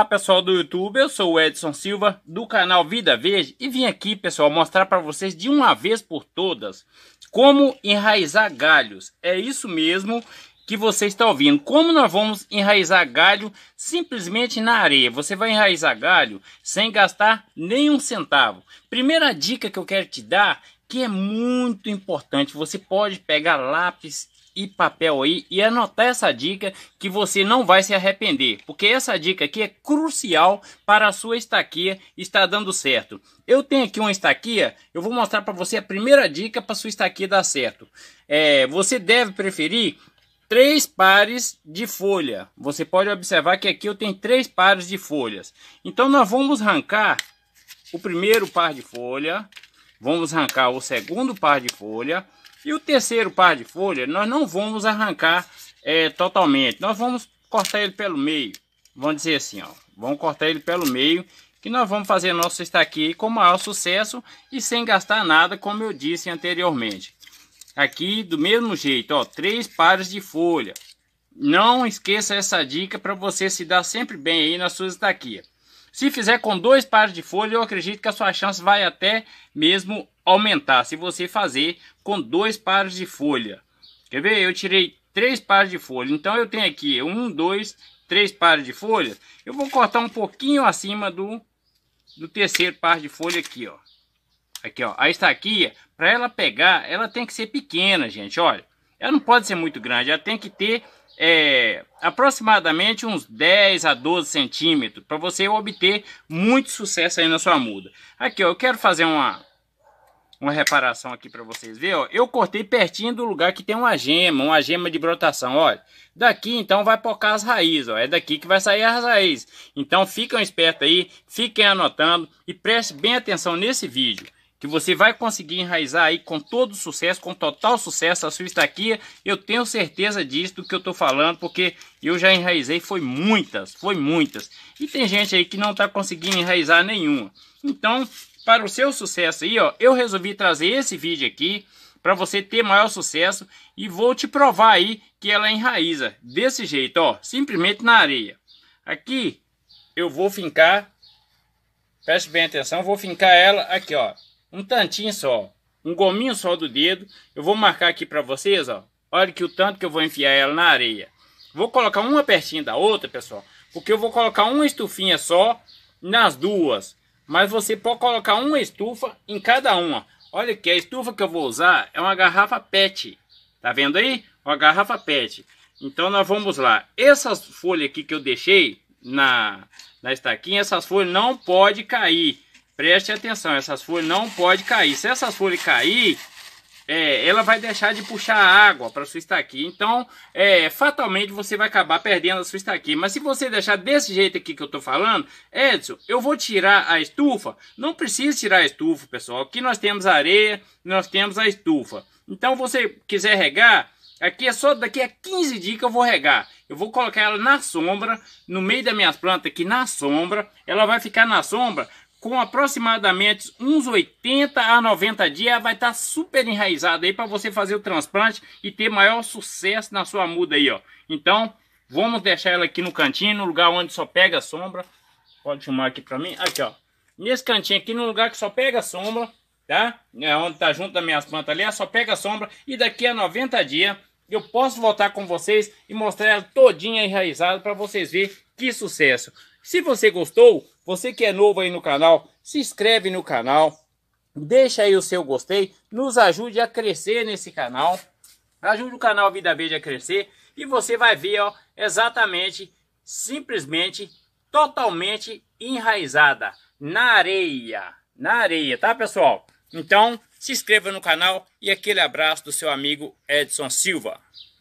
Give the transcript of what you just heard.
Olá pessoal do YouTube, eu sou o Edson Silva do canal Vida Verde e vim aqui pessoal mostrar para vocês de uma vez por todas como enraizar galhos. É isso mesmo que você está ouvindo. Como nós vamos enraizar galho simplesmente na areia. Você vai enraizar galho sem gastar nenhum centavo. Primeira dica que eu quero te dar que é muito importante. Você pode pegar lápis e papel aí e anotar essa dica que você não vai se arrepender, porque essa dica aqui é crucial para a sua estaquia estar dando certo. Eu tenho aqui uma estaquia, eu vou mostrar para você a primeira dica para sua estaquia dar certo. É, você deve preferir três pares de folha. Você pode observar que aqui eu tenho três pares de folhas. Então nós vamos arrancar o primeiro par de folha, vamos arrancar o segundo par de folha, e o terceiro par de folha, nós não vamos arrancar é, totalmente. Nós vamos cortar ele pelo meio. Vamos dizer assim, ó. Vamos cortar ele pelo meio. Que nós vamos fazer nosso estaque com maior sucesso e sem gastar nada, como eu disse anteriormente. Aqui do mesmo jeito, ó. Três pares de folha. Não esqueça essa dica para você se dar sempre bem aí nas suas estaquias. Se fizer com dois pares de folha, eu acredito que a sua chance vai até mesmo aumentar. Se você fazer com dois pares de folha. Quer ver? Eu tirei três pares de folha. Então eu tenho aqui um, dois, três pares de folha. Eu vou cortar um pouquinho acima do, do terceiro par de folha aqui, ó. Aqui, ó. A estaquia, para ela pegar, ela tem que ser pequena, gente. Olha, ela não pode ser muito grande, ela tem que ter é, aproximadamente uns 10 a 12 centímetros para você obter muito sucesso aí na sua muda. Aqui ó, eu quero fazer uma, uma reparação aqui para vocês verem. Eu cortei pertinho do lugar que tem uma gema, uma gema de brotação, olha. Daqui então vai pocar as raízes, ó. é daqui que vai sair as raízes. Então fiquem espertos aí, fiquem anotando e preste bem atenção nesse vídeo que você vai conseguir enraizar aí com todo sucesso, com total sucesso a sua estaquia. Eu tenho certeza disso do que eu estou falando, porque eu já enraizei, foi muitas, foi muitas. E tem gente aí que não está conseguindo enraizar nenhuma. Então, para o seu sucesso aí, ó, eu resolvi trazer esse vídeo aqui para você ter maior sucesso e vou te provar aí que ela enraiza desse jeito, ó, simplesmente na areia. Aqui eu vou fincar, preste bem atenção, vou fincar ela aqui, ó, um tantinho só, um gominho só do dedo. Eu vou marcar aqui para vocês, ó. Olha que o tanto que eu vou enfiar ela na areia. Vou colocar uma pertinho da outra, pessoal, porque eu vou colocar uma estufinha só nas duas. Mas você pode colocar uma estufa em cada uma. Olha que a estufa que eu vou usar é uma garrafa PET. Tá vendo aí? Uma garrafa PET. Então nós vamos lá. Essas folhas aqui que eu deixei na, na estaquinha, essas folhas não pode cair. Preste atenção, essas folhas não pode cair. Se essas folhas cair, é, ela vai deixar de puxar água para sua estaquia. Então, é, fatalmente você vai acabar perdendo a sua estaquia. Mas se você deixar desse jeito aqui que eu estou falando, Edson, eu vou tirar a estufa. Não precisa tirar a estufa, pessoal. Aqui nós temos areia, nós temos a estufa. Então, você quiser regar, aqui é só daqui a 15 dias que eu vou regar. Eu vou colocar ela na sombra, no meio das minhas plantas aqui na sombra. Ela vai ficar na sombra com aproximadamente uns 80 a 90 dias, vai estar tá super enraizado aí para você fazer o transplante e ter maior sucesso na sua muda aí, ó. Então, vamos deixar ela aqui no cantinho, no lugar onde só pega sombra. Pode filmar aqui para mim. Aqui, ó. Nesse cantinho aqui, no lugar que só pega sombra, tá? É onde tá junto das minhas plantas ali, é só pega sombra. E daqui a 90 dias, eu posso voltar com vocês e mostrar ela todinha enraizada para vocês verem que sucesso. Se você gostou, você que é novo aí no canal, se inscreve no canal, deixa aí o seu gostei, nos ajude a crescer nesse canal, ajude o canal Vida Verde a crescer e você vai ver ó, exatamente, simplesmente, totalmente enraizada na areia, na areia, tá pessoal? Então, se inscreva no canal e aquele abraço do seu amigo Edson Silva.